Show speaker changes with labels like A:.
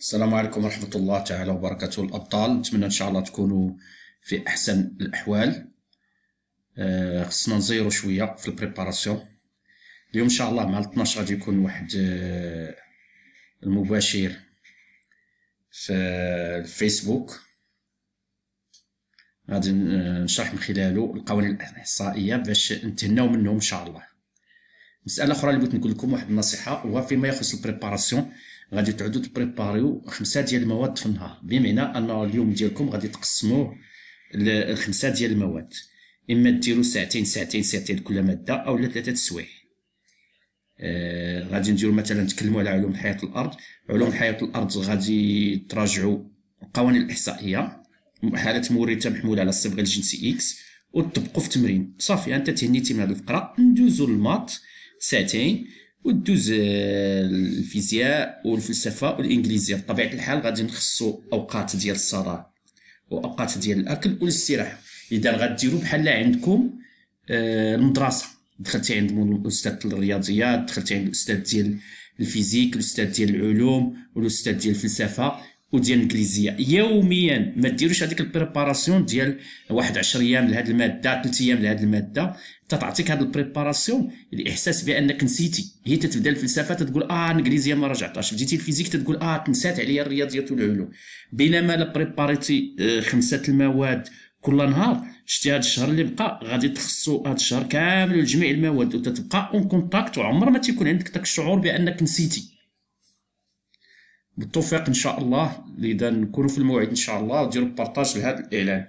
A: السلام عليكم ورحمة الله تعالى وبركاته الأبطال نتمنى إن شاء الله تكونوا في أحسن الأحوال آه، خصنا نزيرو شوية في البريباراسيون اليوم إن شاء الله مع 12 غادي يكون واحد آه، المباشر في الفيسبوك غادي آه، نشرح من خلاله القوانين الإحصائية باش نتهناو منهم إن شاء الله مسألة أخرى اللي بغيت نقول لكم واحد النصيحة هو فيما يخص البريباراسيون غادي تعودوا تبريباريو خمسه ديال المواد في النهار بمعنى ان اليوم ديالكم غادي تقسموه لخمسه ديال المواد اما ديروا ساعتين ساعتين ساعتين لكل ماده او ثلاثه السوايع آه غادي نديروا مثلا نتكلمو على علوم حياه الارض علوم حياه الارض غادي تراجعوا القوانين الاحصائيه حاله مورثه محموله على الصبغه الجنسي اكس وتطبقوا في التمرين صافي انت تهنيتي من هذه الفقره ندوزوا للمات ساعتين ودوز آه، الفيزياء والفلسفه والانجليزيه بطبيعه الحال غادي نخصو اوقات ديال الصلاه واوقات ديال الاكل والاستراحه اذا غديروا بحال عندكم آه، المدرسه دخلتي عند الاستاذ الرياضيات دخلتي عند الاستاذ ديال الفيزيك الاستاذ ديال العلوم والاستاذ ديال الفلسفه وديال الانجليزيه يوميا ما ديروش هذيك البريباراسيون ديال واحد 10 ايام لهاد الماده 3 ايام لهاد الماده تتعطيك هاد البريباراسيون الاحساس بانك نسيتي هي تتبدا الفلسفه تتقول اه الانجليزيه ما رجعتهاش بديتي الفيزيك تتقول اه تنسات عليا الرياضيات والعلوم بينما لا بريباريتي آه، خمسه المواد كل نهار شتي هاد الشهر اللي بقى غادي تخصو هاد الشهر كامل لجميع المواد وتتبقى اون كونتاكت وعمر ما تيكون عندك داك الشعور بانك نسيتي بالتوفيق ان شاء الله اذا نكونوا في الموعد ان شاء الله وديروا بارطاج لهذا الاعلان